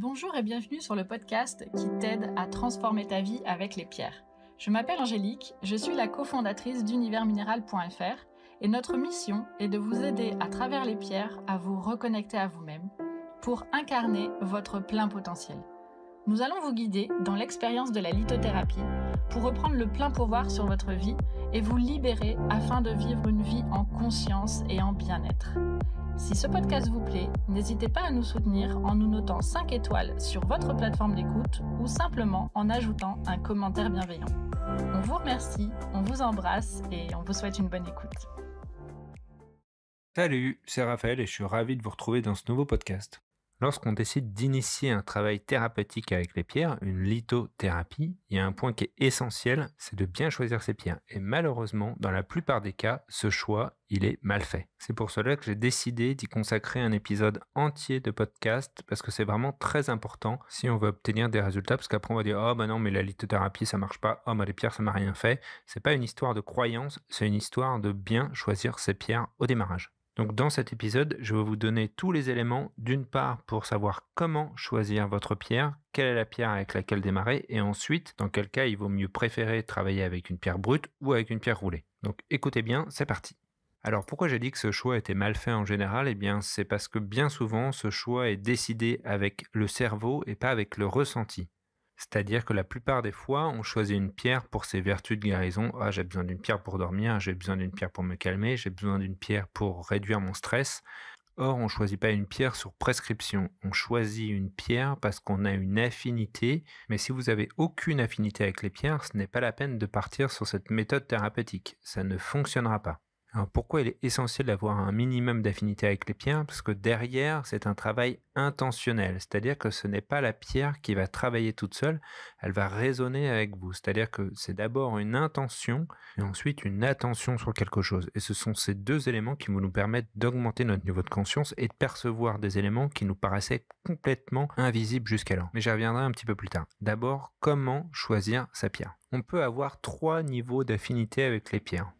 Bonjour et bienvenue sur le podcast qui t'aide à transformer ta vie avec les pierres. Je m'appelle Angélique, je suis la cofondatrice d'universminéral.fr et notre mission est de vous aider à travers les pierres à vous reconnecter à vous-même pour incarner votre plein potentiel. Nous allons vous guider dans l'expérience de la lithothérapie pour reprendre le plein pouvoir sur votre vie et vous libérer afin de vivre une vie en conscience et en bien-être. Si ce podcast vous plaît, n'hésitez pas à nous soutenir en nous notant 5 étoiles sur votre plateforme d'écoute ou simplement en ajoutant un commentaire bienveillant. On vous remercie, on vous embrasse et on vous souhaite une bonne écoute. Salut, c'est Raphaël et je suis ravi de vous retrouver dans ce nouveau podcast. Lorsqu'on décide d'initier un travail thérapeutique avec les pierres, une lithothérapie, il y a un point qui est essentiel, c'est de bien choisir ses pierres. Et malheureusement, dans la plupart des cas, ce choix, il est mal fait. C'est pour cela que j'ai décidé d'y consacrer un épisode entier de podcast, parce que c'est vraiment très important si on veut obtenir des résultats, parce qu'après on va dire, oh bah non, mais la lithothérapie, ça marche pas, oh bah les pierres, ça m'a rien fait. C'est pas une histoire de croyance, c'est une histoire de bien choisir ses pierres au démarrage. Donc dans cet épisode, je vais vous donner tous les éléments, d'une part pour savoir comment choisir votre pierre, quelle est la pierre avec laquelle démarrer, et ensuite dans quel cas il vaut mieux préférer travailler avec une pierre brute ou avec une pierre roulée. Donc écoutez bien, c'est parti. Alors pourquoi j'ai dit que ce choix était mal fait en général Eh bien c'est parce que bien souvent ce choix est décidé avec le cerveau et pas avec le ressenti. C'est-à-dire que la plupart des fois, on choisit une pierre pour ses vertus de guérison. Ah, j'ai besoin d'une pierre pour dormir, j'ai besoin d'une pierre pour me calmer, j'ai besoin d'une pierre pour réduire mon stress. Or, on ne choisit pas une pierre sur prescription. On choisit une pierre parce qu'on a une affinité. Mais si vous n'avez aucune affinité avec les pierres, ce n'est pas la peine de partir sur cette méthode thérapeutique. Ça ne fonctionnera pas. Alors pourquoi il est essentiel d'avoir un minimum d'affinité avec les pierres Parce que derrière, c'est un travail intentionnel, c'est-à-dire que ce n'est pas la pierre qui va travailler toute seule, elle va raisonner avec vous, c'est-à-dire que c'est d'abord une intention et ensuite une attention sur quelque chose. Et ce sont ces deux éléments qui vont nous permettre d'augmenter notre niveau de conscience et de percevoir des éléments qui nous paraissaient complètement invisibles jusqu'alors. Mais j'y reviendrai un petit peu plus tard. D'abord, comment choisir sa pierre on peut avoir trois niveaux d'affinité avec les pierres.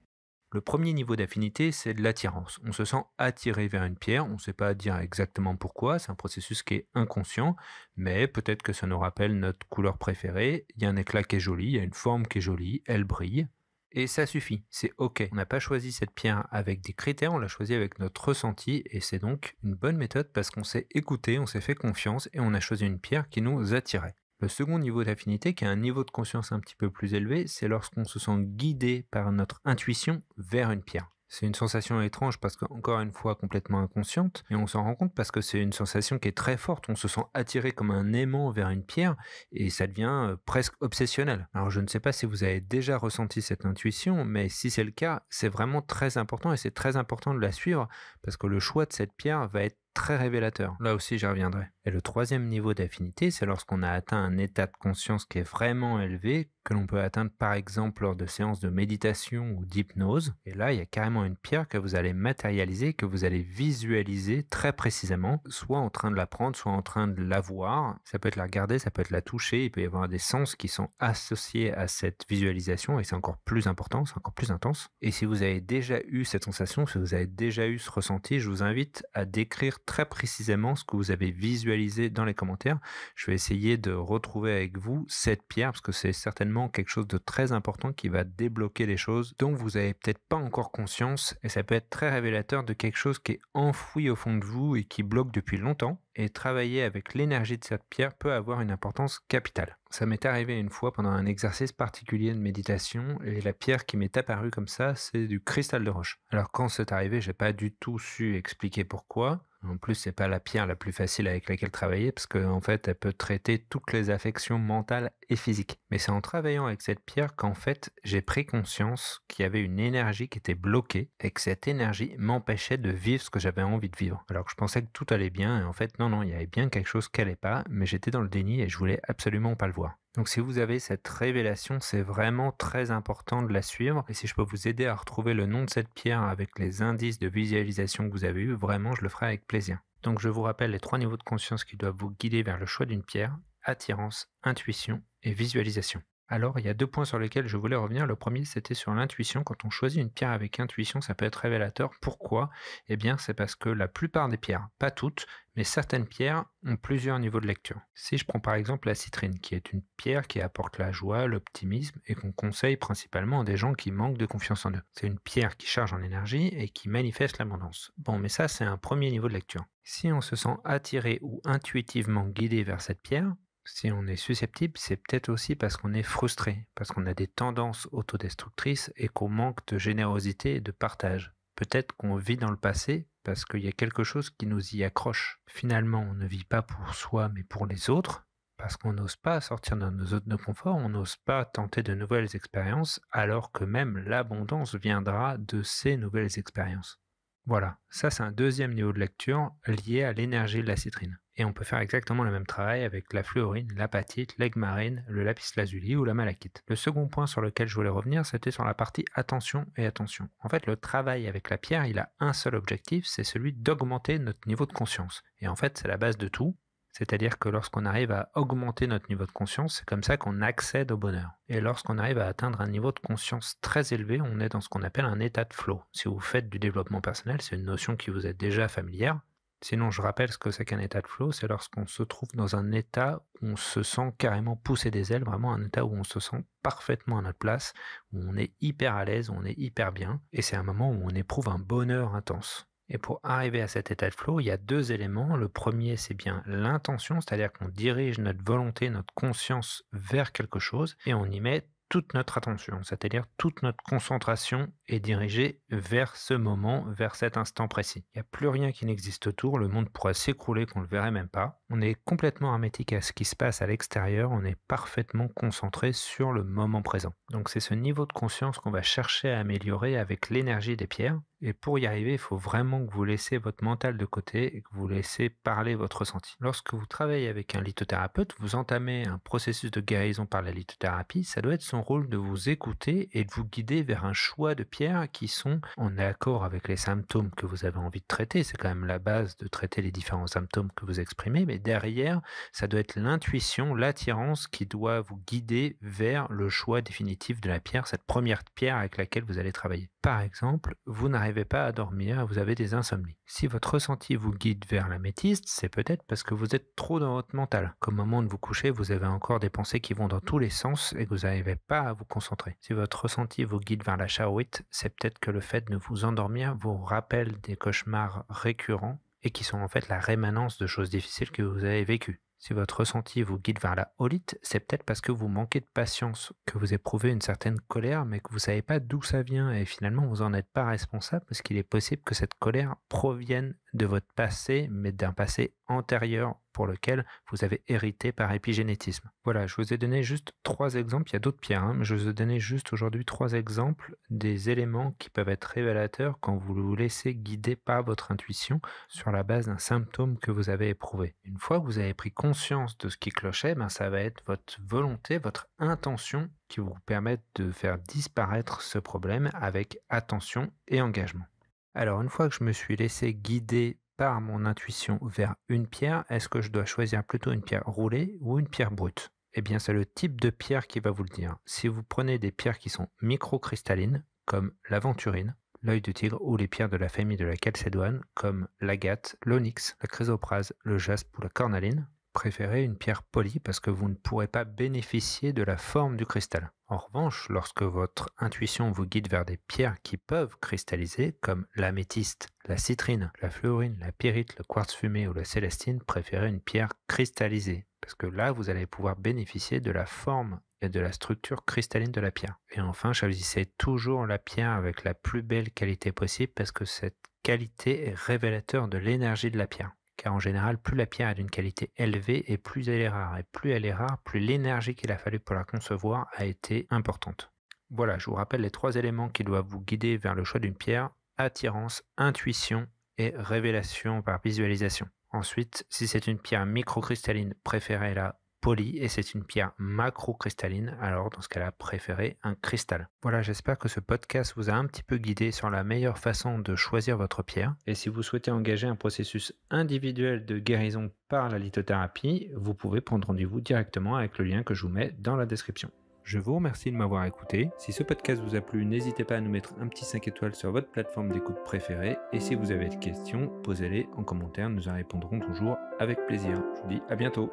Le premier niveau d'affinité, c'est de l'attirance. On se sent attiré vers une pierre, on ne sait pas dire exactement pourquoi, c'est un processus qui est inconscient, mais peut-être que ça nous rappelle notre couleur préférée, il y a un éclat qui est joli, il y a une forme qui est jolie, elle brille, et ça suffit, c'est ok. On n'a pas choisi cette pierre avec des critères, on l'a choisi avec notre ressenti, et c'est donc une bonne méthode parce qu'on s'est écouté, on s'est fait confiance, et on a choisi une pierre qui nous attirait. Le second niveau d'affinité, qui est un niveau de conscience un petit peu plus élevé, c'est lorsqu'on se sent guidé par notre intuition vers une pierre. C'est une sensation étrange parce qu'encore une fois complètement inconsciente, et on s'en rend compte parce que c'est une sensation qui est très forte, on se sent attiré comme un aimant vers une pierre, et ça devient euh, presque obsessionnel. Alors je ne sais pas si vous avez déjà ressenti cette intuition, mais si c'est le cas, c'est vraiment très important, et c'est très important de la suivre, parce que le choix de cette pierre va être très révélateur. Là aussi, j'y reviendrai. Et le troisième niveau d'affinité, c'est lorsqu'on a atteint un état de conscience qui est vraiment élevé, que l'on peut atteindre par exemple lors de séances de méditation ou d'hypnose. Et là, il y a carrément une pierre que vous allez matérialiser, que vous allez visualiser très précisément, soit en train de la prendre, soit en train de la voir. Ça peut être la regarder, ça peut être la toucher, il peut y avoir des sens qui sont associés à cette visualisation, et c'est encore plus important, c'est encore plus intense. Et si vous avez déjà eu cette sensation, si vous avez déjà eu ce ressenti, je vous invite à décrire très précisément ce que vous avez visualisé dans les commentaires. Je vais essayer de retrouver avec vous cette pierre parce que c'est certainement quelque chose de très important qui va débloquer les choses dont vous n'avez peut-être pas encore conscience et ça peut être très révélateur de quelque chose qui est enfoui au fond de vous et qui bloque depuis longtemps et travailler avec l'énergie de cette pierre peut avoir une importance capitale. Ça m'est arrivé une fois pendant un exercice particulier de méditation et la pierre qui m'est apparue comme ça, c'est du cristal de roche. Alors quand c'est arrivé, j'ai pas du tout su expliquer pourquoi. En plus, c'est pas la pierre la plus facile avec laquelle travailler parce qu'en en fait, elle peut traiter toutes les affections mentales et physique. Mais c'est en travaillant avec cette pierre qu'en fait, j'ai pris conscience qu'il y avait une énergie qui était bloquée et que cette énergie m'empêchait de vivre ce que j'avais envie de vivre. Alors que je pensais que tout allait bien et en fait, non, non, il y avait bien quelque chose qui allait pas, mais j'étais dans le déni et je voulais absolument pas le voir. Donc si vous avez cette révélation, c'est vraiment très important de la suivre. Et si je peux vous aider à retrouver le nom de cette pierre avec les indices de visualisation que vous avez eu, vraiment, je le ferai avec plaisir. Donc je vous rappelle les trois niveaux de conscience qui doivent vous guider vers le choix d'une pierre, attirance, intuition et visualisation. Alors, il y a deux points sur lesquels je voulais revenir. Le premier, c'était sur l'intuition. Quand on choisit une pierre avec intuition, ça peut être révélateur. Pourquoi Eh bien, c'est parce que la plupart des pierres, pas toutes, mais certaines pierres ont plusieurs niveaux de lecture. Si je prends par exemple la citrine, qui est une pierre qui apporte la joie, l'optimisme, et qu'on conseille principalement à des gens qui manquent de confiance en eux. C'est une pierre qui charge en énergie et qui manifeste l'abondance. Bon, mais ça, c'est un premier niveau de lecture. Si on se sent attiré ou intuitivement guidé vers cette pierre, si on est susceptible, c'est peut-être aussi parce qu'on est frustré, parce qu'on a des tendances autodestructrices et qu'on manque de générosité et de partage. Peut-être qu'on vit dans le passé parce qu'il y a quelque chose qui nous y accroche. Finalement, on ne vit pas pour soi mais pour les autres, parce qu'on n'ose pas sortir de nos zones de confort, on n'ose pas tenter de nouvelles expériences, alors que même l'abondance viendra de ces nouvelles expériences. Voilà, ça c'est un deuxième niveau de lecture lié à l'énergie de la citrine. Et on peut faire exactement le même travail avec la fluorine, l'apatite, l'aigle marine, le lapis lazuli ou la malachite. Le second point sur lequel je voulais revenir, c'était sur la partie attention et attention. En fait, le travail avec la pierre, il a un seul objectif, c'est celui d'augmenter notre niveau de conscience. Et en fait, c'est la base de tout. C'est-à-dire que lorsqu'on arrive à augmenter notre niveau de conscience, c'est comme ça qu'on accède au bonheur. Et lorsqu'on arrive à atteindre un niveau de conscience très élevé, on est dans ce qu'on appelle un état de flow. Si vous faites du développement personnel, c'est une notion qui vous est déjà familière. Sinon, je rappelle ce que c'est qu'un état de flow, c'est lorsqu'on se trouve dans un état où on se sent carrément pousser des ailes, vraiment un état où on se sent parfaitement à notre place, où on est hyper à l'aise, on est hyper bien, et c'est un moment où on éprouve un bonheur intense. Et pour arriver à cet état de flow, il y a deux éléments. Le premier, c'est bien l'intention, c'est-à-dire qu'on dirige notre volonté, notre conscience vers quelque chose, et on y met toute notre attention, c'est-à-dire toute notre concentration est dirigée vers ce moment, vers cet instant précis. Il n'y a plus rien qui n'existe autour, le monde pourrait s'écrouler qu'on ne le verrait même pas. On est complètement hermétique à ce qui se passe à l'extérieur, on est parfaitement concentré sur le moment présent. Donc c'est ce niveau de conscience qu'on va chercher à améliorer avec l'énergie des pierres et pour y arriver, il faut vraiment que vous laissez votre mental de côté et que vous laissez parler votre ressenti. Lorsque vous travaillez avec un lithothérapeute, vous entamez un processus de guérison par la lithothérapie. Ça doit être son rôle de vous écouter et de vous guider vers un choix de pierres qui sont en accord avec les symptômes que vous avez envie de traiter. C'est quand même la base de traiter les différents symptômes que vous exprimez. Mais derrière, ça doit être l'intuition, l'attirance qui doit vous guider vers le choix définitif de la pierre, cette première pierre avec laquelle vous allez travailler. Par exemple, vous n'arrivez n'arrivez pas à dormir, vous avez des insomnies. Si votre ressenti vous guide vers l'améthyste, c'est peut-être parce que vous êtes trop dans votre mental. au moment de vous coucher, vous avez encore des pensées qui vont dans tous les sens et que vous n'arrivez pas à vous concentrer. Si votre ressenti vous guide vers la charouite, c'est peut-être que le fait de vous endormir vous rappelle des cauchemars récurrents et qui sont en fait la rémanence de choses difficiles que vous avez vécues. Si votre ressenti vous guide vers la holite, c'est peut-être parce que vous manquez de patience, que vous éprouvez une certaine colère, mais que vous ne savez pas d'où ça vient, et finalement vous n'en êtes pas responsable, parce qu'il est possible que cette colère provienne de votre passé, mais d'un passé antérieur pour lequel vous avez hérité par épigénétisme. Voilà, je vous ai donné juste trois exemples, il y a d'autres pierres, hein, mais je vous ai donné juste aujourd'hui trois exemples des éléments qui peuvent être révélateurs quand vous vous laissez guider par votre intuition sur la base d'un symptôme que vous avez éprouvé. Une fois que vous avez pris conscience de ce qui clochait, ben, ça va être votre volonté, votre intention qui vous permettent de faire disparaître ce problème avec attention et engagement. Alors une fois que je me suis laissé guider par mon intuition vers une pierre, est-ce que je dois choisir plutôt une pierre roulée ou une pierre brute Eh bien, c'est le type de pierre qui va vous le dire. Si vous prenez des pierres qui sont microcristallines, comme l'aventurine, l'œil de tigre ou les pierres de la famille de la chalcédoine, comme l'agate, l'onyx, la chrysoprase, le jaspe ou la cornaline, préférez une pierre polie parce que vous ne pourrez pas bénéficier de la forme du cristal. En revanche, lorsque votre intuition vous guide vers des pierres qui peuvent cristalliser, comme l'améthyste, la citrine, la fluorine, la pyrite, le quartz fumé ou la célestine, préférez une pierre cristallisée parce que là, vous allez pouvoir bénéficier de la forme et de la structure cristalline de la pierre. Et enfin, choisissez toujours la pierre avec la plus belle qualité possible parce que cette qualité est révélateur de l'énergie de la pierre en général, plus la pierre est d'une qualité élevée et plus elle est rare. Et plus elle est rare, plus l'énergie qu'il a fallu pour la concevoir a été importante. Voilà, je vous rappelle les trois éléments qui doivent vous guider vers le choix d'une pierre, attirance, intuition et révélation par visualisation. Ensuite, si c'est une pierre microcristalline, préférez-la Poly et c'est une pierre macro-cristalline. Alors, dans ce cas-là, préférez un cristal. Voilà, j'espère que ce podcast vous a un petit peu guidé sur la meilleure façon de choisir votre pierre. Et si vous souhaitez engager un processus individuel de guérison par la lithothérapie, vous pouvez prendre rendez-vous directement avec le lien que je vous mets dans la description. Je vous remercie de m'avoir écouté. Si ce podcast vous a plu, n'hésitez pas à nous mettre un petit 5 étoiles sur votre plateforme d'écoute préférée. Et si vous avez des questions, posez-les en commentaire, nous en répondrons toujours avec plaisir. Je vous dis à bientôt.